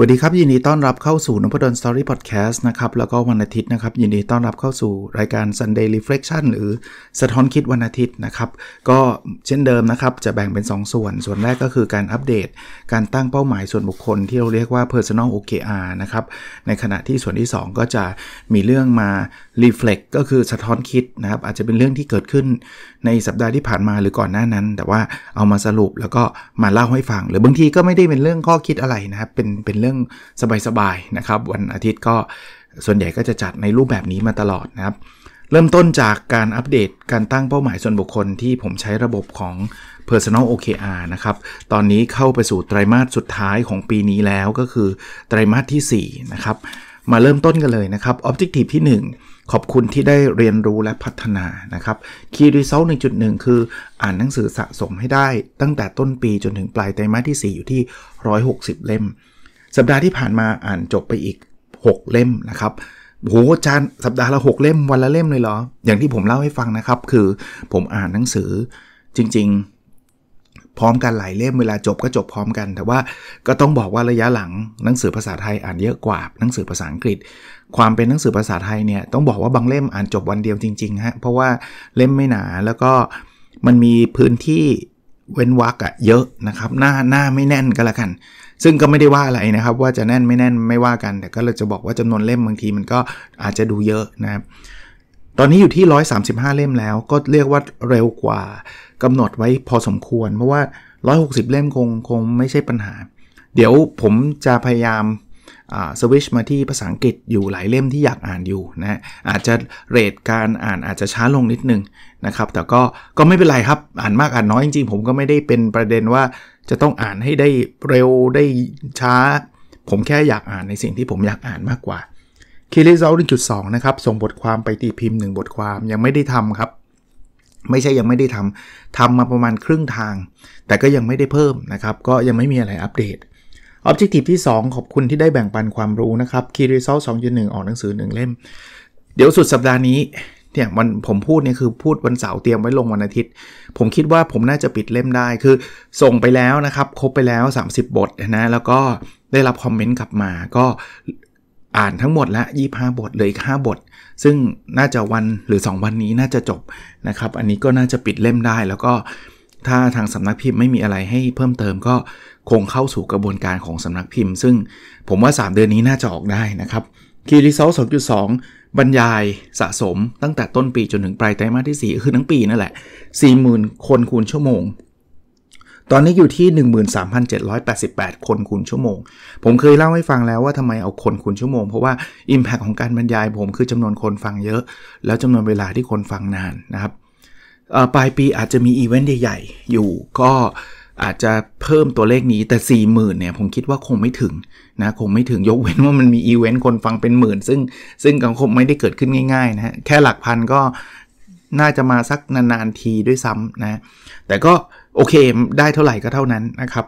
วัสดีครับ ยินดีต้อนรับเข้าสู่นพดลสตอรี่พอดแคสต์นะครับแล้วก็วันอาทิตย์นะครับยินดีต้อนรับเข้าสู่รายการ Sunday Reflection หรือสะท้อนคิดวันอาทิตย์นะครับก็เช่นเดิมนะครับจะแบ่งเป็น 2 ส่วนส่วนแรกก็คือการอัปเดต การตั้งเป้าหมายส่วนบุคคลที่เราเรียกว่า Personal OKR นะครับในขณะที่ส่วนที่2ก็จะมีเรื่องมา Reflect ก็คือสะท้อนคิดนะครับอาจจะเป็นเรื่องที่เกิดขึ้น ในสัปดาห์ที่ผ่านมาหรือก่อนหน้านั้น แต่ว่าเอามาสรุปแล้วก็มาเล่าให้ฟัง หรือบางทีก็ไม่ได้เป็นเรื่องข้อคิดอะไรนะครับเป็นเป็นรื่องสบายๆ นะครับ วันอาทิตย์ก็ส่วนใหญ่ก็จะจัดในรูปแบบนี้มาตลอดนะครับ เริ่มต้นจากการอัปเดตการตั้งเป้าหมายส่วนบุคคลที่ผมใช้ระบบของ Personal OKR นะครับ ตอนนี้เข้าไปสู่ไตรามาสสุดท้ายของปีนี้แล้วก็คือไตรามาสที่4นะครับ มาเริ่มต้นกันเลยนะครับ Objective ที่ 1 ขอบคุณที่ได้เรียนรู้และพัฒนา นะครับ Key Result 1.1 คืออ่านหนังสือสะสมให้ได้ตั้งแต่ต้นปีจนถึงปลายไตรมาสที่ 4 อยู่ที่ 160 เล่มสัปดาห์ที่ผ่านมาอ่านจบไปอีก6เล่มนะครับโหอาจารย์สัปดาห์ละ6 เล่มวันละเล่มเลยเหรออย่างที่ผมเล่าให้ฟังนะครับ คือผมอ่านหนังสือจริงๆ พร้อมกันหลายเล่มเวลาจบก็จบพร้อมกัน แต่ว่าก็ต้องบอกว่าระยะหลังหนังสือภาษาไทยอ่านเยอะกว่า หนังสือภาษาอังกฤษ ความเป็นหนังสือภาษาไทยเนี่ยต้องบอกว่าบางเล่มอ่านจบวันเดียวจริงๆฮะเพราะว่าเล่มไม่หนา แล้วก็มันมีพื้นที่เว้นวรรคอะเยอะนะครับ หน้าหน้าไม่แน่นก็แล้วกันซึ่งก็ไม่ได้ว่าอะไรนะครับ ว่าจะแน่นไม่แน่นไม่ว่ากันแต่ก็เราจะบอกว่าจำนวนเล่มบางทีมันก็อาจจะดูเยอะนะครับ ตอนนี้อยู่ที่ 135 เล่มแล้วก็เรียกว่าเร็วกว่ากำหนดไว้พอสมควรเพราะว่า160 เล่มคงคงไม่ใช่ปัญหา เดี๋ยวผมจะพยายามสวิชมาที่ภาษาอังกฤษอยู่หลายเล่มที่อยากอ่านอยู่นะอาจจะเรทการอ่านอาจจะช้าลงนิดนึงนะครับ แต่ก็ก็ไม่เป็นไรครับอ่านมากอ่านน้อยจริงๆผมก็ไม่ได้เป็นประเด็นว่าจะต้องอ่านให้ได้เร็วได้ช้า ผมแค่อยากอ่าน ในสิ่งที่ผมอยากอ่านมากกว่าคีรีเซลหนึ่งจุดสองนะครับ ส่งบทความไปตีพิมพ์หนึ่งบทความยังไม่ได้ทำครับ ไม่ใช่ยังไม่ได้ทำ ทำมาประมาณครึ่งทาง แต่ก็ยังไม่ได้เพิ่มนะครับ ก็ยังไม่มีอะไรอัปเดต Objective ที่ 2 ขอบคุณที่ได้แบ่งปันความรู้นะครับคีรีเซลสองจุดหนึ่งออกหนังสือหนึ่งเล่มเดี๋ยวสุดสัปดาห์นี้เนี่ยวันผมพูดเนี่ยคือพูดวันเสาร์เตรียมไว้ลงวันอาทิตย์ ผมคิดว่าผมน่าจะปิดเล่มได้คือส่งไปแล้วนะครับครบไปแล้ว 30 บทนะแล้วก็ได้รับคอมเมนต์กลับมา ก็อ่านทั้งหมดละยี้าบทเลยอีก5บท ซึ่งน่าจะวันหรือ 2 วันนี้น่าจะจบนะครับอันนี้ก็น่าจะปิดเล่มได้ แล้วก็ถ้าทางสำนักพิมพ์ ไม่มีอะไรให้เพิ่มเติมก็คงเข้าสู่กระบวนการของสำนักพิมพ์ ซึ่งผมว่า 3 เดือนนี้น่าจะออกได้นะครับคีรีเซลสองบรรยายสะสมตั้งแต่ต้นปีจนถึงปลายไตรมาสที่ 4 คือทั้งปีนั่นแหละ 40,000 คนคูณชั่วโมง ตอนนี้อยู่ที่ 13,788 คนคูณชั่วโมง ผมเคยเล่าให้ฟังแล้วว่าทำไมเอาคนคูณชั่วโมง เพราะว่า Impact ของการบรรยายผมคือจำนวนคนฟังเยอะ แล้วจำนวนเวลาที่คนฟังนานนะครับปลายปีอาจจะมีอีเวนต์ใหญ่ ๆ อยู่ก็อาจจะเพิ่มตัวเลขนี้แต่ 4 0,000 เนี่ย ผมคิดว่าคงไม่ถึงนะ คงไม่ถึงยกเว้นว่ามันมีอีเวนต์คนฟังเป็นหมื่น ซึ่งซึ่งก็คงไม่ได้เกิดขึ้นง่ายๆนะแค่หลักพันก็น่าจะมาสักนานๆทีด้วยซ้ำนะ แต่ก็โอเคได้เท่าไหร่ก็เท่านั้นนะครับ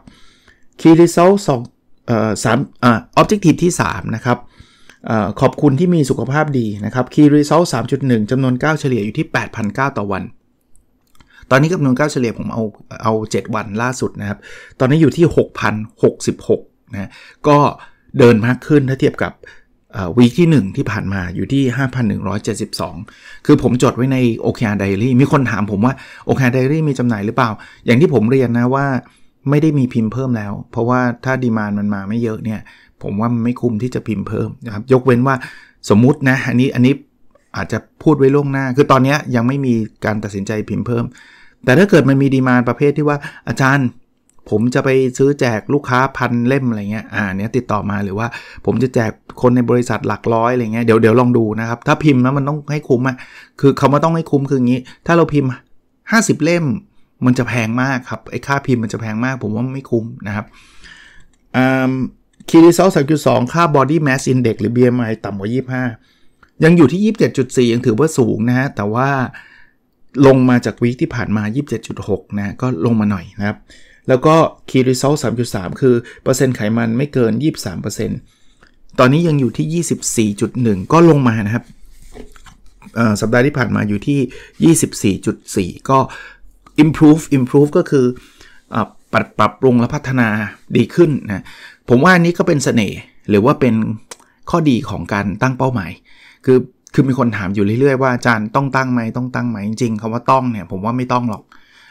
Key Result 2เอ่อ3เอ่อ Objective ที่ 3 นะครับอขอบคุณที่มีสุขภาพดีนะครับ Key Result 3.1จำนวน 9 เฉลี่ยอยู่ที่8,009ต่อวันตอนนี้คำนวนก้าวเฉลี่ยผมเอาเอา 7 วันล่าสุดนะครับ ตอนนี้อยู่ที่6,066 นะ ก็เดินมากขึ้นถ้าเทียบกับวีที่ 1 ที่ผ่านมาอยู่ที่ 5,172 คือผมจดไว้ใน OKR Diary มีคนถามผมว่า OKR Diary มีจำหน่ายหรือเปล่า อย่างที่ผมเรียนนะว่าไม่ได้มีพิมพ์เพิ่มแล้ว เพราะว่าถ้าดีมานมันมาไม่เยอะเนี่ยผมว่ามันไม่คุ้มที่จะพิมพ์เพิ่มนะครับยกเว้นว่าสมมุตินะอันนี้อันนี้อาจจะพูดไว้ล่วงหน้า คือตอนนี้ยังไม่มีการตัดสินใจพิมพ์เพิ่มแต่ถ้าเกิดมันมีดีมานประเภทที่ว่าอาจารย์ ผมจะไปซื้อแจกลูกค้าพันเล่มอะไรเงี้ยอ่าเนี้ยติดต่อมาหรือว่า ผมจะแจกคนในบริษัทหลักร้อยอะไรเงี้ยเดี๋ยวเดี๋ยวลองดูนะครับถ้าพิมพ์แล้วมันต้องให้คุ้มอะคือเขาไม่ต้องให้คุ้มคืออย่างนี้ ถ้าเราพิมพ์50เล่ม มันจะแพงมากครับไอ้ค่าพิมพ์มันจะแพงมาก ผมว่าไม่คุ้มนะครับอ่าคีรีซอลสามจุดสองค่าบดี้แมสอินเด็กหรือ BMI ต่ำกว่า 25 ยังอยู่ที่ 27.4ยังถือว่าสูงนะฮะแต่ว่าลงมาจากวีคที่ผ่านมา 27.6นะ ก็ลงมาหน่อยนะครับ แล้วก็ซลสามจุดส3.3 คือเปอร์เซ็นต์ไขมันไม่เกิน 23%ตอนนี้ยังอยู่ที่ 24.1 ก็ลงมานะครับ สัปดาห์ที่ผ่านมาอยู่ที่ 24.4 ก็ improve improve ก็คือปรับปรับปรุงและพัฒนาดีขึ้นนะ ผมว่าอันนี้ก็เป็นสเสน่ห์หรือว่าเป็นข้อดีของการตั้งเป้าหมาย คือคือมีคนถามอยู่เรื่อยๆว่าอาจารย์ ต้องตั้งไหมต้องตั้งไหม จริงๆคำว่าต้องเนี่ยผมว่าไม่ต้องหรอก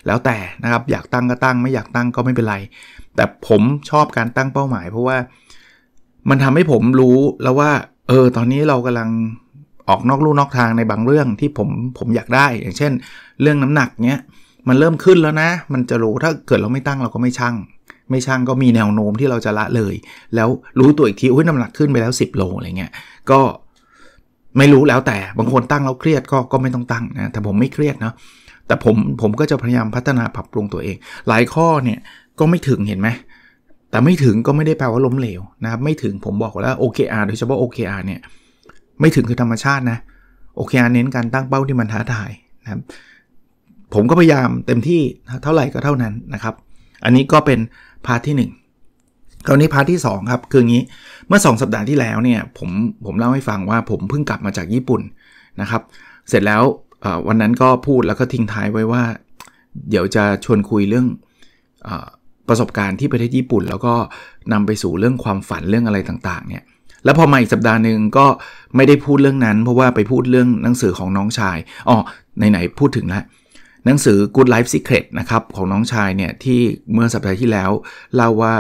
แล้วแต่นะครับอยากตั้งก็ตั้งไม่อยากตั้งก็ไม่เป็นไร แต่ผมชอบการตั้งเป้าหมาย เพราะว่ามันทำให้ผมรู้แล้วว่าเออตอนนี้เรากำลังออกนอกลู่นอกทางในบางเรื่องที่ผมผมอยากได้อย่างเช่น เรื่องน้ำหนักเนี้ยมันเริ่มขึ้นแล้วนะ มันจะรู้ถ้าเกิดเราไม่ตั้งเราก็ไม่ช่างไม่ช่างก็มีแนวโน้มที่เราจะละเลย แล้วรู้ตัวอีกทีอุ้ยน้ำหนักขึ้นไปแล้ว 10โลอะไรเงี้ยก็ไม่รู้แล้วแต่บางคนตั้งแล้วเครียดก็ก็ไม่ต้องตั้งนะแต่ผมไม่เครียดนะแต่ผมผมก็จะพยายามพัฒนาปรับปรุงตัวเอง หลายข้อเนี่ยก็ไม่ถึงเห็นไหม แต่ไม่ถึงก็ไม่ได้แปลว่าล้มเหลวนะครับ ไม่ถึงผมบอกแล้ว o k ์โดยเฉพาะ o k ์เนี่ยไม่ถึงคือธรรมชาตินะโาร์เน้นการตั้งเป้าที่มันท้าทายนะครับ ผมก็พยายามเต็มที่เท่าไหร่ก็เท่านั้นนะครับ อันนี้ก็เป็นพาร์ทที่1คราวนี้พาร์ทที่ 2 ครับคืออย่างนี้เมื่อ 2สัปดาห์ที่แล้วเนี่ยผมผมเล่าให้ฟังว่า ผมเพิ่งกลับมาจากญี่ปุ่นนะครับ เสร็จแล้ววันนั้นก็พูดแล้วก็ทิ้งท้ายไว้ว่า เดี๋ยวจะชวนคุยเรื่องอประสบการณ์ที่ประเทศญี่ปุ่น แล้วก็นำไปสู่เรื่องความฝันเรื่องอะไรต่างๆเนี่ย แล้วพอมาอีกสัปดาห์หนึ่งก็ไม่ได้พูดเรื่องนั้น เพราะว่าไปพูดเรื่องหนังสือของน้องชายอ๋อไหนๆพูดถึงแล้วหนังสือ Good Life Secret นะครับของน้องชายเนี่ยที่เมื่อสัปดาห์ที่แล้วเล่าว่า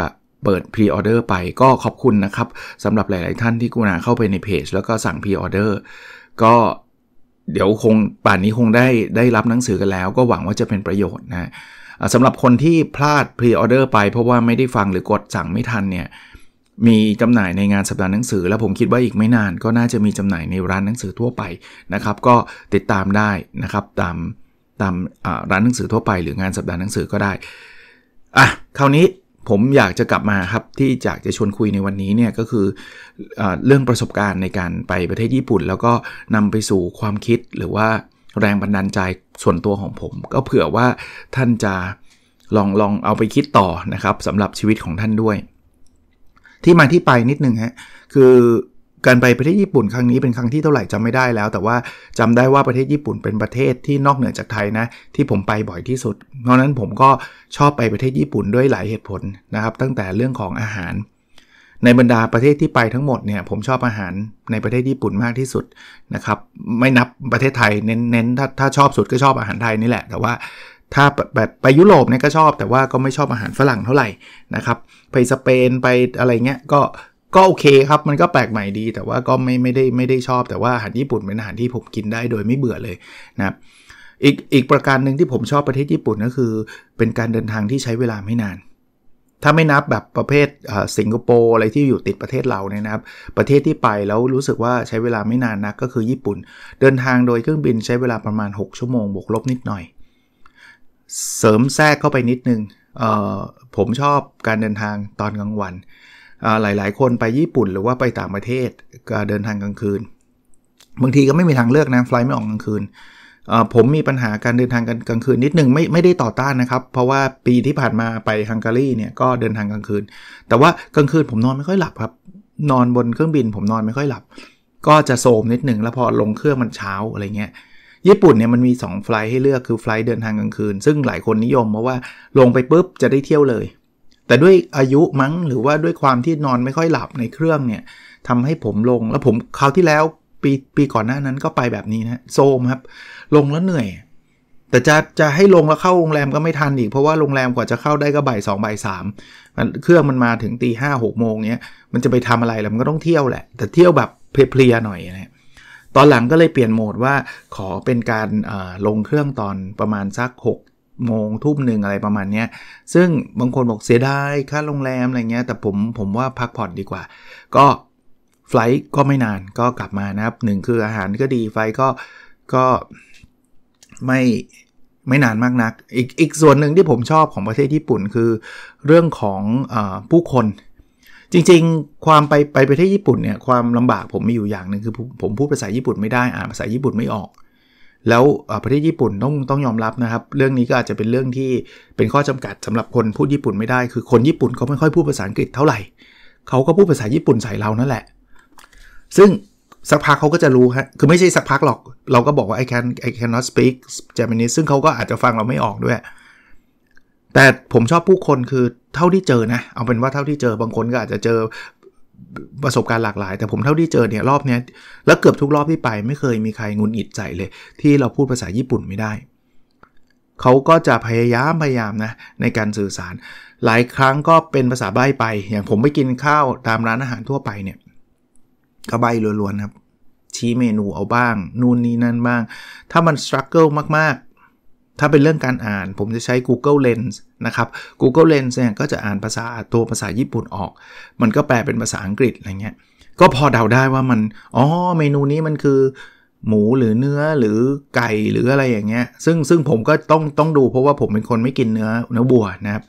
เปิดพรีออเดอร์ไปก็ขอบคุณนะครับสำหรับหลาย ๆ ท่านที่กุณาเข้าไปในเพจแล้วก็สั่งพรีออเดอร์ก็เดี๋ยวคงป่านนี้คงได้ได้รับหนังสือกันแล้ว ก็หวังว่าจะเป็นประโยชน์นะสำหรับคนที่พลาดพรีออเดอร์ไป เพราะว่าไม่ได้ฟังหรือกดสั่งไม่ทันเนี่ยมีจำหน่ายในงานสัปดาห์หนังสือ แล้วผมคิดว่าอีกไม่นาน ก็น่าจะมีจำหน่ายในร้านหนังสือทั่วไปนะครับ ก็ติดตามได้นะครับตามตามร้านหนังสือทั่วไปหรืองานสัปดาห์หนังสือก็ได้อ่ะคราวนี้ผม อยากจะกลับมาครับที่อยากจะชวนคุยในวันนี้เนี่ย ก็คืออเรื่องประสบการณ์ในการไปประเทศญี่ปุ่น แล้วก็นำไปสู่ความคิดหรือว่าแรงบันดาลใจส่วนตัวของผม ก็เผื่อว่าท่านจะลองลองเอาไปคิดต่อนะครับสำหรับชีวิตของท่านด้วย ที่มาที่ไปนิดนึงฮะคือการไปประเทศญี่ปุ่นครั้งนี้เป็นครั้งที่เท่าไหร่จำไม่ได้แล้ว แต่ว่าจำได้ว่าประเทศญี่ปุ่นเป็นประเทศที่นอกเหนือจากไทยนะที่ผมไปบ่อยที่สุดเพราะนั้นผมก็ชอบไปประเทศญี่ปุ่นด้วยหลายเหตุผลนะครับ ตั้งแต่เรื่องของอาหาร ในบรรดาประเทศที่ไปทั้งหมดเนี่ยผมชอบอาหารในประเทศญี่ปุ่นมากที่สุดนะครับไม่นับประเทศไทยเน้นนถ้าถ้าชอบสุดก็ชอบอาหารไทยนี่แหละ แต่ว่าถ้าแบบไปยุโรปเนี่ยก็ชอบ แต่ว่าก็ไม่ชอบอาหารฝรั่งเท่าไหร่นะครับไปสเปนไปอะไรเงี้ยก็ก็โอเคครับมันก็แปลกใหม่ดีแต่ว่าก็ไม่ไม่ได้ไม่ได้ชอบแต่ว่าอาหารญี่ปุ่นเป็นอาหารที่ผมกินได้โดยไม่เบื่อเลยนะอีกอีกประการหนึ่งที่ผมชอบประเทศญี่ปุ่นก็คือเป็นการเดินทางที่ใช้เวลาไม่นาน ถ้าไม่นับแบบประเภทสิงคโปร์อะไรที่อยู่ติดประเทศเราเนี่ยนะครับ ประเทศที่ไปแล้วรู้สึกว่าใช้เวลาไม่นานนักก็คือญี่ปุ่น เดินทางโดยเครื่องบินใช้เวลาประมาณ 6 ชั่วโมงบวกลบนิดหน่อย เสริมแทรกเข้าไปนิดนึงผมชอบการเดินทางตอนกลางวันหลาย ๆ คนไปญี่ปุ่นหรือว่าไปต่างประเทศก็เดินทางกลางคืนบางทีก็ไม่มีทางเลือกนะไฟล์ไม่ออกกลางคืนผมมีปัญหาการเดินทางกลางคืน นิดนึงไม่ไม่ได้ต่อต้านนะครับเพราะว่าปีที่ผ่านมาไปฮังการีเนี่ยก็เดินทางกลางคืน แต่ว่ากลางคืนผมนอนไม่ค่อยหลับครับ นอนบนเครื่องบินผมนอนไม่ค่อยหลับ ก็จะโสมนิดหนึ่งแล้วพอลงเครื่องมันเช้าอะไรเงี้ยญี่ปุ่นเนี่ยมันมี2ไฟล์ให้เลือกคือไฟล์เดินทางกลางคืนซึ่งหลายคนนิยมเพราะว่าลงไปปุ๊บจะได้เที่ยวเลยแต่ด้วยอายุมั้งหรือว่าด้วยความที่นอนไม่ค่อยหลับในเครื่องเนี่ยทำให้ผมลงแล้วผมคราวที่แล้วปีปีก่อนหน้านั้นก็ไปแบบนี้นะโซมครับลงแล้วเหนื่อย แต่จะจะให้ลงแล้วเข้าโรงแรมก็ไม่ทันอีก เพราะว่าโรงแรมกว่าจะเข้าได้ก็บ่ายสองบ่ายสามเครื่องมันมาถึงตีห้าหกโมงเนี้ยมันจะไปทำอะไรแล้วมันก็ต้องเที่ยวแหละ แต่เที่ยวแบบเพลียๆหน่อยนะตอนหลังก็เลยเปลี่ยนโหมดว่าขอเป็นการลงเครื่องตอนประมาณสัก 6โมงทุ่มหนึ่งอะไรประมาณนี้ซึ่งบางคนบอกเสียดายค่าโรงแรมอะไรเงี้ยแต่ผมผมว่าพักผ่อนดีกว่า ก็ไฟล์ก็ไม่นานก็กลับมานะครับหนึ่งคืออาหารก็ดีไฟล์ก็ก็ไม่ไม่นานมากนักอีกอีกส่วนหนึ่งที่ผมชอบของประเทศญี่ปุ่นคือเรื่องของอผู้คน จริง ๆความไปไปประเทศญี่ปุ่นเนี่ยความลำบากผมมีอยู่อย่างหนึ่งคือผมพูดภาษาญี่ปุ่นไม่ได้อ่านภาษาญี่ปุ่นไม่ออกแล้วประเทศญี่ปุ่นต้องต้องยอมรับนะครับ เรื่องนี้ก็อาจจะเป็นเรื่องที่เป็นข้อจำกัดสำหรับคนพูดญี่ปุ่นไม่ได้ คือคนญี่ปุ่นเขาไม่ค่อยพูดภาษาอังกฤษเท่าไหร่ เขาก็พูดภาษาญี่ปุ่นใส่เรานั่นแหละ ซึ่งสักพักเขาก็จะรู้ฮะ คือไม่ใช่สักพักหรอกเราก็บอกว่า I can I cannot speak Japanese ซึ่งเขาก็อาจจะฟังเราไม่ออกด้วย แต่ผมชอบผู้คนคือเท่าที่เจอนะ เอาเป็นว่าเท่าที่เจอบางคนก็อาจจะเจอประสบการณ์หลากหลาย แต่ผมเท่าที่เจอเนี่ยรอบเนี้ยแล้วเกือบทุกรอบที่ไป ไม่เคยมีใครงุนอิดใจเลย ที่เราพูดภาษาญี่ปุ่นไม่ได้ เขาก็จะพยายามพยายามนะในการสื่อสาร หลายครั้งก็เป็นภาษาใบ้ไปอย่างผมไปกินข้าวตามร้านอาหารทั่วไปเนี่ยกระใบล้วนๆครับ ชี้เมนูเอาบ้าง นู่นนี่นั่นบ้างถ้ามันสครัลเกิลมากถ้าเป็นเรื่องการอ่านผมจะใช้ Google Lens นะครับ Google Lens เนี่ยก็จะอ่านภาษาตัวภาษาญี่ปุ่นออก มันก็แปลเป็นภาษาอังกฤษ อะไรเงี้ย ก็พอเดาได้ว่ามัน อ๋อ เมนูนี้มันคือ หมูหรือเนื้อหรือไก่หรืออะไรอย่างเงี้ย ซึ่งซึ่งผมก็ต้องต้องดูเพราะว่าผมเป็นคนไม่กินเนื้อเนื้อบัวนะครับ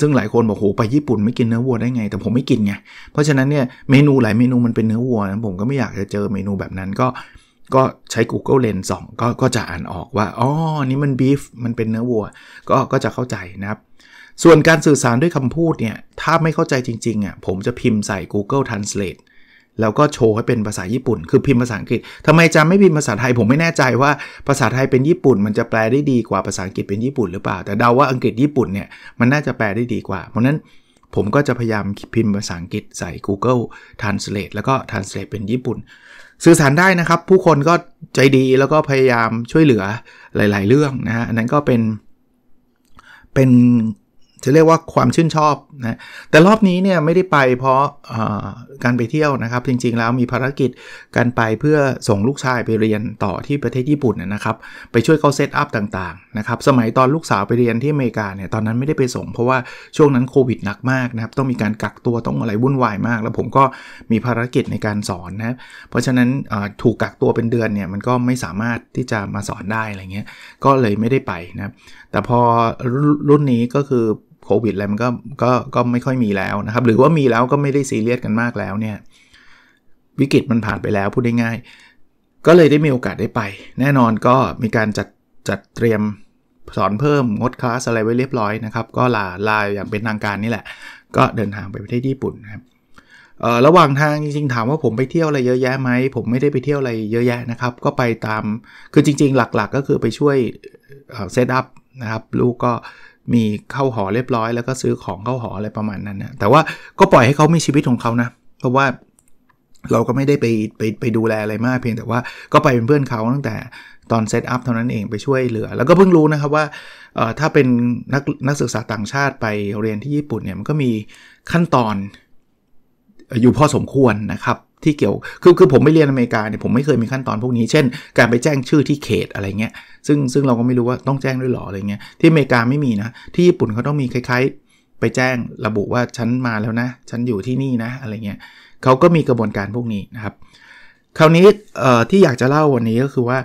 ซึ่งหลายคนบอกโหไปญี่ปุ่นไม่กินเนื้อวัวได้ไง แต่ผมไม่กินไง เพราะฉะนั้นเนี่ยเมนูหลายเมนูมันเป็นเนื้อวัวนะผมก็ไม่อยากจะเจอเมนูแบบนั้นก็ก็ใช้ Google Lens 2 ก็ก็จะอ่านออกว่าอ๋อนี่มันบีฟมันเป็นเนื้อวัวก็ก็จะเข้าใจนะครับ ส่วนการสื่อสารด้วยคำพูดเนี่ย ถ้าไม่เข้าใจจริงๆอ่ะผมจะพิมพ์ใส่ Google Translate แล้วก็โชว์ให้เป็นภาษาญี่ปุ่น คือพิมพ์ภาษาอังกฤษทำไมจะไม่พิมพ์ภาษาไทย ผมไม่แน่ใจว่าภาษาไทยเป็นญี่ปุ่น มันจะแปลได้ดีกว่าภาษาอังกฤษเป็นญี่ปุ่นหรือเปล่าแต่เดาว่าอังกฤษญี่ปุ่นเนี่ยมันน่าจะแปลได้ดีกว่าเพราะนั้นผมก็จะพยายามพิมพ์ภาษาอังกฤษใส่ Google Translate แล้วก็ Translate เป็นญี่ปุ่นสื่อสารได้นะครับ ผู้คนก็ใจดีแล้วก็พยายามช่วยเหลือหลาย ๆเรื่องนะฮะนนั้นก็เป็นเป็นจะเรียกว่าความชื่นชอบนะ แต่รอบนี้เนี่ยไม่ได้ไป เพราะการไปเที่ยวนะครับ จริงๆแล้วมีภารกิจการไปเพื่อส่งลูกชายไปเรียนต่อที่ประเทศญี่ปุ่นนะครับ ไปช่วยเขาเซตอัพต่าง ๆนะครับ สมัยตอนลูกสาวไปเรียนที่อเมริกาเนี่ย ตอนนั้นไม่ได้ไปส่งเพราะว่าช่วงนั้นโควิดหนักมากนะครับ ต้องมีการกักตัว ต้องอะไรวุ่นวายมาก แล้วผมก็มีภารกิจในการสอนนะเพราะฉะนั้นถูกกักตัวเป็นเดือนเนี่ยมันก็ไม่สามารถที่จะมาสอนได้อะไรเงี้ย ก็เลยไม่ได้ไปนะ แต่พอรุ่นนี้ก็คือโควิดอะไรมันก็ก็ก็ไม่ค่อยมีแล้วนะครับ หรือว่ามีแล้วก็ไม่ได้ซีเรียสกันมากแล้วเนี่ย วิกฤตมันผ่านไปแล้วพูดได้ง่ายก็เลยได้มีโอกาสได้ไป แน่นอนก็มีการจัดจัดเตรียมสอนเพิ่มงดคลาสอะไรไว้ เรียบร้อยนะครับก็ลาลาอย่างเป็นทางการนี่แหละ ก็เดินทางไปประเทศญี่ปุ่นครับระหว่างทางจริงๆถามว่าผมไปเที่ยวอะไรเยอะแยะไหมผมไม่ได้ไปเที่ยวอะไรเยอะแยะนะครับก็ไปตามคือจริง ๆหลักๆก็คือไปช่วยเซตอัพนะครับลูกก็มีเข้าหอเรียบร้อยแล้วก็ซื้อของเข้าหออะไรประมาณนั้นนะแต่ว่าก็ปล่อยให้เขามีชีวิตของเขานะ เพราะว่าเราก็ไม่ได้ไปไปไปดูแลอะไรมากเพียงแต่ว่าก็ไปเป็นเพื่อนเขาตั้งแต่ตอนเซตอัพเท่านั้นเองไปช่วยเหลือ แล้วก็เพิ่งรู้นะครับว่าถ้าเป็นนักนักศึกษาต่างชาติไปเรียนที่ญี่ปุ่นเนี่ยมันก็มีขั้นตอนอยู่พอสมควรนะครับที่เกี่ยวคือคือ ผมไม่เรียนอเมริกาเนี่ยผมไม่เคยมีขั้นตอนพวกนี้ เช่น การไปแจ้งชื่อที่เขตอะไรเงี้ยซึ่งซึ่งเราก็ไม่รู้ว่าต้องแจ้งด้วยหรออะไรเงี้ยที่อเมริกาไม่มีนะที่ญี่ปุ่นเขาต้องมีคล้าย ๆ ไปแจ้งระบุว่าฉันมาแล้วนะฉันอยู่ที่นี่นะอะไรเงี้ยเขาก็มีกระบวนการพวกนี้นะครับคราวนี้เออ่ที่อยากจะเล่าวันนี้ก็คือว่า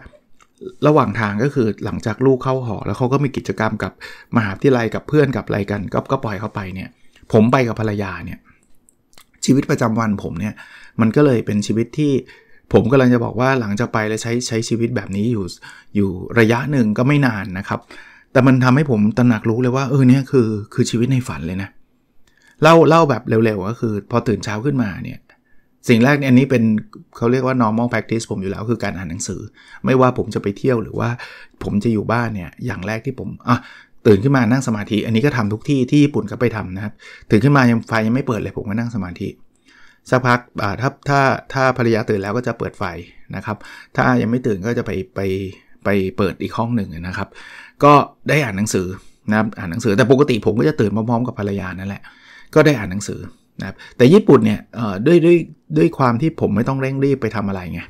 ระหว่างทางก็คือหลังจากลูกเข้าหอ แล้วเขาก็มีกิจกรรมกับมหาวิทยาลัยกับเพื่อนกับอะไรกัน ก็ก็ปล่อยเขาไปเนี่ยผมไปกับภรรยาเนี่ยชีวิตประจำวันผมเนี่ยมันก็เลยเป็นชีวิตที่ผมกำลังจะบอกว่าหลังจากไปแล้วใช้ใช้ชีวิตแบบนี้อยู่ อยู่ระยะหนึ่งก็ไม่นานนะครับ แต่มันทำให้ผมตระหนักรู้เลยว่าเออเนี่ยคือ คือชีวิตในฝันเลยนะเล่าเล่าแบบเร็วๆ ก็คือพอตื่นเช้าขึ้นมาเนี่ยสิ่งแรกเนี่ยอันนี้เป็นเขาเรียกว่า normal practice ผมอยู่แล้วคือการอ่านหนังสือ ไม่ว่าผมจะไปเที่ยวหรือว่าผมจะอยู่บ้านเนี่ยอย่างแรกที่ผมอ่ะตื่นขึ้นมานั่งสมาธิ อันนี้ก็ทำทุกที่ที่ญี่ปุ่นก็ไปทำนะครับตื่นขึ้นมายังไฟยังไม่เปิดเลยผมก็นั่งสมาธิสักพักถ้าถ้าถ้าภรรยาตื่นแล้วก็จะเปิดไฟนะครับถ้ายังไม่ตื่นก็จะไปไปไปเปิดอีกห้องหนึ่งนะครับ ก็ได้อ่านหนังสือนะครับอ่านหนังสือแต่ปกติผมก็จะตื่นพร้อมๆ กับภรรยานั่นแหละก็ได้อ่านหนังสือนะครับแต่ญี่ปุ่นเนี่ยด้วยด้วยด้วยความที่ผมไม่ต้องเร่งรีบไปทำอะไรไง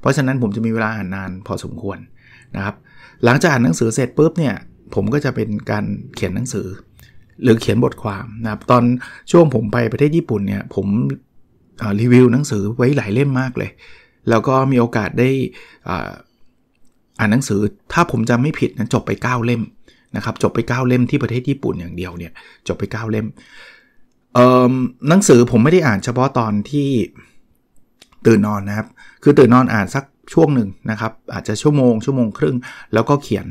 เพราะฉะนั้นผมจะมีเวลาอ่านนานพอสมควรนะครับหลังจากอ่านหนังสือเสร็จปุ๊บเนี่ยผมก็จะเป็นการเขียนหนังสือ หรือเขียนบทความนะครับตอนช่วงผมไปประเทศญี่ปุ่นเนี่ยผมรีวิวหนังสือไว้หลายเล่มมากเลย แล้วก็มีโอกาสได้อ่านหนังสือถ้าผมจำไม่ผิดนะจบไป 9 เล่มนะครับจบไป 9 เล่มที่ประเทศญี่ปุ่นอย่างเดียวเนี่ยจบไป 9 เล่มหนังสือผมไม่ได้อ่านเฉพาะตอนที่ตื่นนอนนะครับคือตื่นนอนอ่านสักช่วงหนึ่งนะครับ อาจจะชั่วโมงชั่วโมงครึ่ง แล้วก็เขียน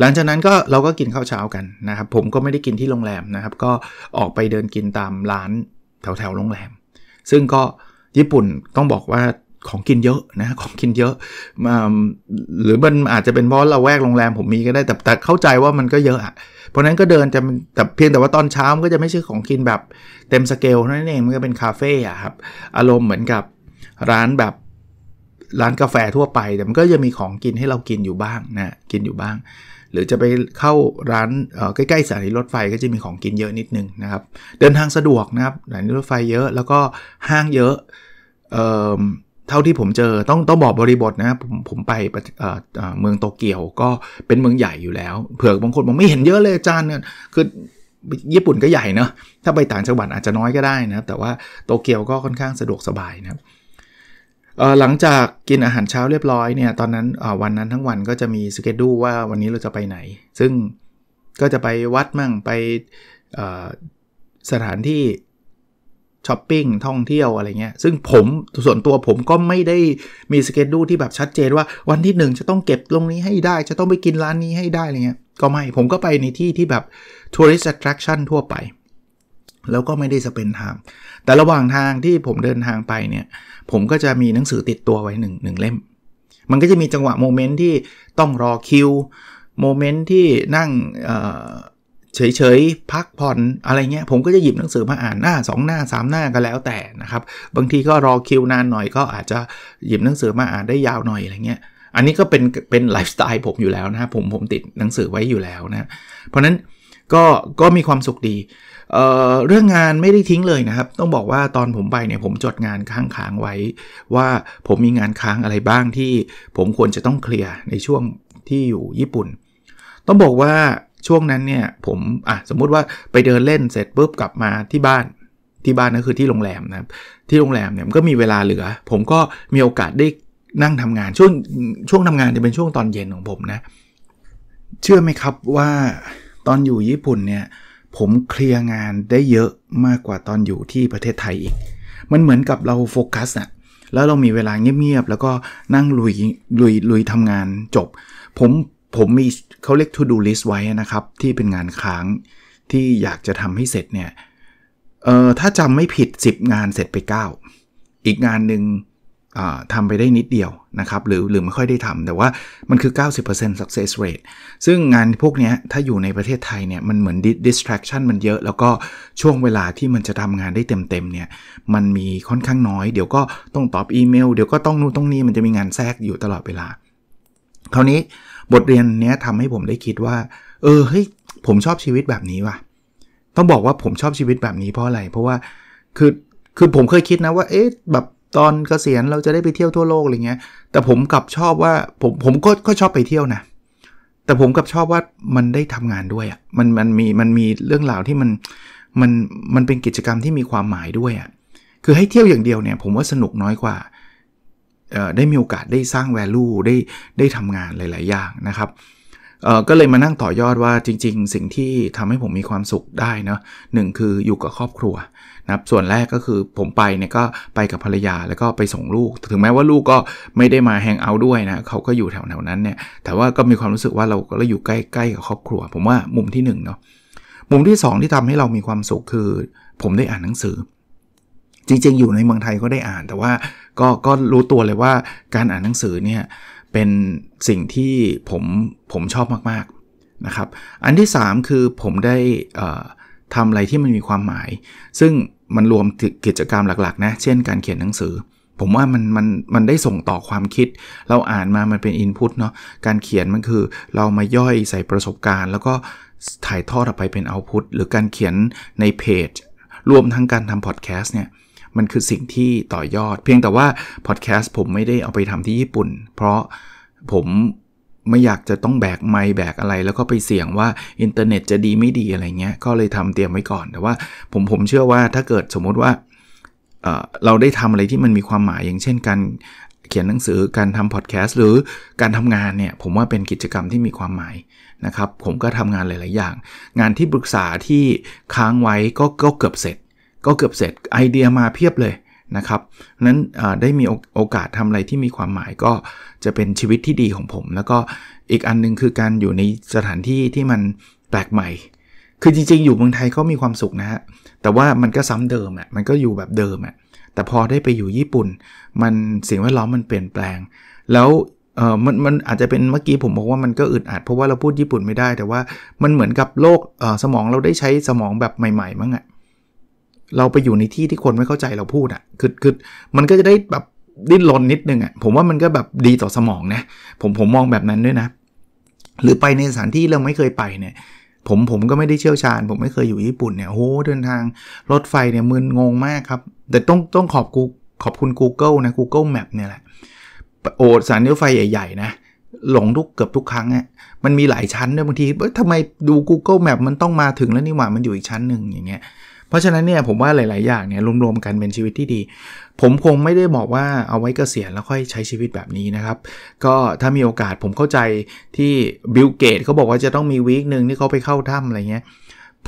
หลังจากนั้นก็เราก็กินข้าวเช้ากันนะครับ ผมก็ไม่ได้กินที่โรงแรมนะครับก็ออกไปเดินกินตามร้านแถวๆโรงแรม ซึ่งก็ญี่ปุ่นต้องบอกว่าของกินเยอะนะของกินเยอะหรือมันอาจจะเป็นเพราะเราแวกโรงแรม ผมมีก็ได้ แต่แต่เข้าใจว่ามันก็เยอะอะเพราะนั้นก็เดินจะแต่เพียงแต่ว่าตอนเช้ามันก็จะไม่ใช่ของกินแบบเต็มสเกลนั่นเองมันก็เป็นคาเฟ่อะครับอารมณ์เหมือนกับร้านแบบร้านกาแฟทั่วไปแต่มันก็จะมีของกินให้เรากินอยู่บ้างนะกินอยู่บ้างหรือจะไปเข้าร้านใกล้ๆสถานีรถไฟก็จะมีของกินเยอะนิดนึงนะครับ เดินทางสะดวกนะครับสถานีรถไฟเยอะแล้วก็ห้างเยอะเท่าที่ผมเจอ ต้องต้องบอกบริบทนะครับผมผมไปเมืองโตเกียวก็เป็นเมืองใหญ่อยู่แล้ว เผื่อบางคนบอกไม่เห็นเยอะเลยอาจารย์เนี่ยคือญี่ปุ่นก็ใหญ่เนอะถ้าไปต่างจังหวัดอาจจะน้อยก็ได้นะ แต่ว่าโตเกียวก็ค่อนข้างสะดวกสบายนะครับหลังจากกินอาหารเช้าเรียบร้อยเนี่ยตอนนั้นวันนั้นทั้งวันก็จะมีสเกจดูว่าวันนี้เราจะไปไหน ซึ่งก็จะไปวัดมั่งไปสถานที่ช้อปปิ้งท่องเที่ยวอะไรเงี้ยซึ่งผมส่วนตัวผมก็ไม่ได้มีสเกจดูที่แบบชัดเจนว่าวันที่หนึ่งจะต้องเก็บตรงนี้ให้ได้ จะต้องไปกินร้านนี้ให้ได้อะไรเงี้ยก็ไม่ ผมก็ไปในที่ที่แบบทัวริสต์ t t r a c ชั่นทั่วไป แล้วก็ไม่ได้สเปนทางแต่ระหว่างทางที่ผมเดินทางไปเนี่ยผมก็จะมีหนังสือติดตัวไว้หนึ่งหนึ่งเล่ม มันก็จะมีจังหวะโมเมนต์ที่ต้องรอคิว โมเมนต์ที่นั่งเฉย ๆพักผ่อนอะไรเงี้ย ผมก็จะหยิบหนังสือมาอ่านหน้า2 หน้า 3 หน้าก็แล้วแต่นะครับ บางทีก็รอคิวนานหน่อย ก็อาจจะหยิบหนังสือมาอ่านได้ยาวหน่อยอะไรเงี้ย อันนี้ก็เป็นเป็นไลฟ์สไตล์ผมอยู่แล้วนะผมผมติดหนังสือไว้อยู่แล้วนะ เพราะนั้นก็ก็มีความสุขดีเเรื่องงานไม่ได้ทิ้งเลยนะครับ ต้องบอกว่าตอนผมไปเนี่ยผมจดงานค้างค้างไว้ ว่าผมมีงานค้างอะไรบ้างที่ผมควรจะต้องเคลียร์ในช่วงที่อยู่ญี่ปุ่น ต้องบอกว่าช่วงนั้นเนี่ยผมอ่ะสมมุติว่าไปเดินเล่นเสร็จปุ๊บกลับมาที่บ้านที่บ้านนั่นคือที่โรงแรมนะครับที่โรงแรมเนี่ยก็มีเวลาเหลือ ผมก็มีโอกาสได้นั่งทำงาน ช่วงช่วงทำงานจะเป็นช่วงตอนเย็นของผมนะเชื่อไหมครับว่าตอนอยู่ญี่ปุ่นเนี่ยผมเคลียร์งานได้เยอะมากกว่าตอนอยู่ที่ประเทศไทยอีก มันเหมือนกับเราโฟกัสอะแล้วเรามีเวลาเงียบๆ แล้วก็นั่งลุยลุยลุยทำงานจบ ผมผมมีเขาเรียก to do list ไว้นะครับที่เป็นงานค้างที่อยากจะทำให้เสร็จเนี่ย เออถ้าจำไม่ผิด 10 งานเสร็จไป 9 อีกงานหนึ่งทำไปได้นิดเดียวนะครับหรือหรือไม่ค่อยได้ทำแต่ว่ามันคือ 90% success rate ซึ่งงานพวกนี้ถ้าอยู่ในประเทศไทยเนี่ยมันเหมือน distraction มันเยอะ แล้วก็ช่วงเวลาที่มันจะทำงานได้เต็มๆเนี่ยมันมีค่อนข้างน้อย เดี๋ยวก็ต้องตอบอีเมล เดี๋ยวก็ต้องนู่นต้องนี่มันจะมีงานแทรกอยู่ตลอดเวลาคราวนี้บทเรียนเนี้ยทำให้ผมได้คิดว่าเออเฮ้ยผมชอบชีวิตแบบนี้ว่ะต้องบอกว่าผมชอบชีวิตแบบนี้เพราะอะไรเพราะว่าคือคือผมเคยคิดนะว่าเอ๊ะแบบตอนเกษียณเราจะได้ไปเที่ยวทั่วโลกอะไรเงี้ยแต่ผมกลับชอบว่าผมผมก็ก็ชอบไปเที่ยวนะ แต่ผมกับชอบว่ามันได้ทำงานด้วยอะ่ะมันมันมีมันมีเรื่องราวที่มันมันมันเป็นกิจกรรมที่มีความหมายด้วยอะ่ะคือให้เที่ยวอย่างเดียวเนี่ย ผมว่าสนุกน้อยกว่าได้มีโอกาสได้สร้างแวลูได้ได้ทำงานหลายๆอย่างนะครับก็เลยมานั่งต่อยอดว่าจริง ๆ สิ่งที่ทำให้ผมมีความสุขได้นะหนึ่งคืออยู่กับครอบครัวนะส่วนแรกก็คือผมไปเนี่ยก็ไปกับภรรยาแล้วก็ไปส่งลูก ถึงแม้ว่าลูกก็ไม่ได้มาแฮงเอาท์ด้วยนะเขาก็อยู่แถวๆนั้นเนี่ยแต่ว่าก็มีความรู้สึกว่าเราก็อยู่ใกล้ๆกับครอบครัว ผมว่ามุมที่1เนาะมุมที่ 2 ที่ทำให้เรามีความสุขคือ ผมได้อ่านหนังสือ จริง ๆ อยู่ในเมืองไทยก็ได้อ่าน แต่ว่าก็ก็รู้ตัวเลยว่าการอ่านหนังสือเนี่ยเป็นสิ่งที่ผมผมชอบมาก ๆ นะครับ อันที่ 3 คือผมได้ทำอะไรที่มันมีความหมาย ซึ่งมันรวมกิจกรรมหลัก ๆ นะ เช่นการเขียนหนังสือ ผมว่ามันมันมันได้ส่งต่อความคิด เราอ่านมามันเป็นอินพุตเนาะการเขียนมันคือเรามาย่อยใส่ประสบการณ์ แล้วก็ถ่ายทอดออกไปเป็นเอาพุตหรือการเขียนในเพจรวมทั้งการทำพอดแคสต์เนี่ยมันคือสิ่งที่ต่อยอด เพียงแต่ว่าพอดแคสต์ผมไม่ได้เอาไปทำที่ญี่ปุ่น เพราะผมไม่อยากจะต้องแบกไม้แบกอะไรแล้วก็ไปเสี่ยงว่าอินเทอร์เน็ตจะดีไม่ดีอะไรเงี้ยก็เลยทำเตรียมไว้ก่อนแต่ว่าผมผมเชื่อว่าถ้าเกิดสมมุติว่าเเราได้ทำอะไรที่มันมีความหมาย อย่างเช่นการเขียนหนังสือการทำพอดแคสต์หรือการทำงานเนี่ยผมว่าเป็นกิจกรรมที่มีความหมายนะครับผมก็ทำงานหลายๆอย่างงานที่ปรึกษาที่ค้างไว้ก็ก็เกือบเสร็จก็เกือบเสร็จไอเดียมาเพียบเลยนะครับ นั้นได้มีโอกาสทำอะไรที่มีความหมายก็จะเป็นชีวิตที่ดีของผมแล้วก็อีกอันนึงคือการอยู่ในสถานที่ที่มันแปลกใหม่ คือจริงๆ อยู่เมืองไทยก็มีความสุขนะฮะ แต่ว่ามันก็ซ้ำเดิมอ่ะ มันก็อยู่แบบเดิมอ่ะ แต่พอได้ไปอยู่ญี่ปุ่น มันสิ่งแวดล้อมมันเปลี่ยนแปลง แล้วเออมันมันอาจจะเป็นเมื่อกี้ผมบอกว่ามันก็อึดอัดเพราะว่าเราพูดญี่ปุ่นไม่ได้ แต่ว่ามันเหมือนกับโลกสมองเราได้ใช้สมองแบบใหม่ๆมั้งอ่ะเราไปอยู่ในที่ที่คนไม่เข้าใจเราพูดอะ่ะ คือคือมันก็จะได้แบบดิ้นรนนิดนึงอะ่ะผมว่ามันก็แบบดีต่อสมองนะผมผมมองแบบนั้นด้วยนะ หรือไปในสถานที่เราไม่เคยไปเนี่ย ผมผมก็ไม่ได้เชี่ยวชาญ ผมไม่เคยอยู่ญี่ปุ่นเนี่ยโอ้เดินทางรถไฟเนี่ยมึนงงมากครับ แต่ต้องต้องขอบกูขอบคุณ Google นะ Google Map เนี่ยแหละโอดสารนิ้วไฟใหญ่ๆนะหลงทุกเกือบทุกครั้งอะ่ะมันมีหลายชั้นด้วยบางทีเทำไมดู Google Map มันต้องมาถึงแล้วนี่หว่ามันอยู่อีกชั้นหนึ่งอย่างเงี้ยราะฉะนั้นเนี่ยผมว่าหลาย ๆ อย่างเนี่ยรวม ๆ กันเป็นชีวิตที่ดี ผมคงไม่ได้บอกว่าเอาไว้เกษียณแล้วค่อยใช้ชีวิตแบบนี้นะครับก็ถ้ามีโอกาสผมเข้าใจที่บิลเกตเขาบอกว่าจะต้องมีวีคหนึ่งที่เขาไปเข้าถ้ำอะไรเงี้ย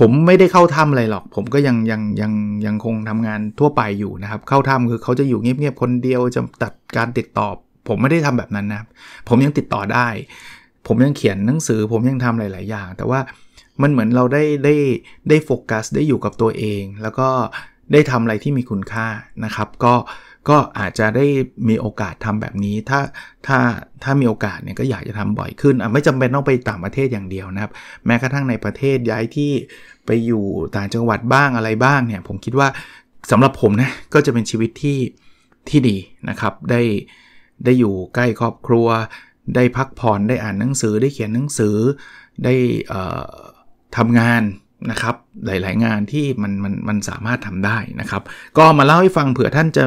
ผมไม่ได้เข้าถ้ำอะไรหรอก ผมก็ยังยังยังยังคงทำงานทั่วไปอยู่นะครับ เข้าถ้ำคือเขาจะอยู่เงียบ ๆ คนเดียวจะตัดการติดต่อผมไม่ได้ทำแบบนั้นนะผมยังติดต่อได้ ผมยังเขียนหนังสือ ผมยังทำหลาย ๆ อย่างแต่ว่ามันเหมือนเราได้ ได้ได้โฟกัสได้อยู่กับตัวเอง แล้วก็ได้ทำอะไรที่มีคุณค่านะครับ ก็ก็อาจจะได้มีโอกาสทำแบบนี้ ถ้าถ้าถ้ามีโอกาสเนี่ยก็อยากจะทำบ่อยขึ้นไม่จำเป็นต้องไปต่างประเทศอย่างเดียวนะครับ แม้กระทั่งในประเทศย้ายที่ไปอยู่ต่างจังหวัดบ้างอะไรบ้างเนี่ยผมคิดว่าสำหรับผมนะก็จะเป็นชีวิตที่ที่ดีนะครับ ได้ได้อยู่ใกล้ครอบครัว ได้พักผ่อนได้อ่านหนังสือได้เขียนหนังสือได้ทำงานนะครับหลาย ๆงานที่มันมันมันสามารถทำได้นะครับ ก็มาเล่าให้ฟังเผื่อท่านจะ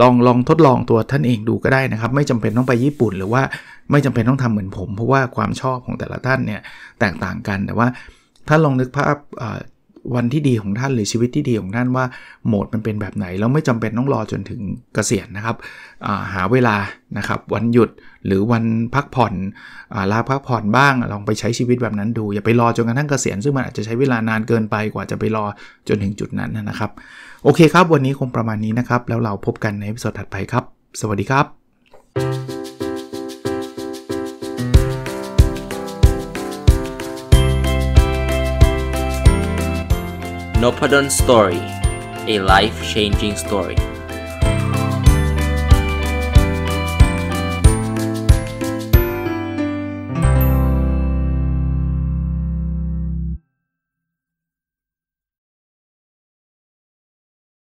ลองลองทดลองตัวท่านเองดูก็ได้นะครับ ไม่จำเป็นต้องไปญี่ปุ่นหรือว่าไม่จำเป็นต้องทำเหมือนผม เพราะว่าความชอบของแต่ละท่านเนี่ย แตกต่างกันแต่ว่า ถ้าลองนึกภาพวันที่ดีของท่านหรือชีวิตที่ดี ของ ท่าน ว่าโหมด มัน เป็นแบบไหนแล้วไม่จำเป็น ต้องรอจนถึงเกษียณนะครับหาเวลานะครับ วันหยุดหรือวันพักผ่อนอลาพัก ผ่อนบ้าง ลอง ไป ใช้ ชีวิตแบบนั้นดูอย่าไปรอจนกระทั่งเกษียณซึ่งมันอาจจะใช้เวลานานเกินไปกว่าจะไปรอจนถึงจุดนั้นนะครับโอเคครับวันนี้คงประมาณนี้นะครับ แล้วเราพบกันในวิดีโอถัดไปครับ สวัสดีครับ Nopadon's story, a life changing story.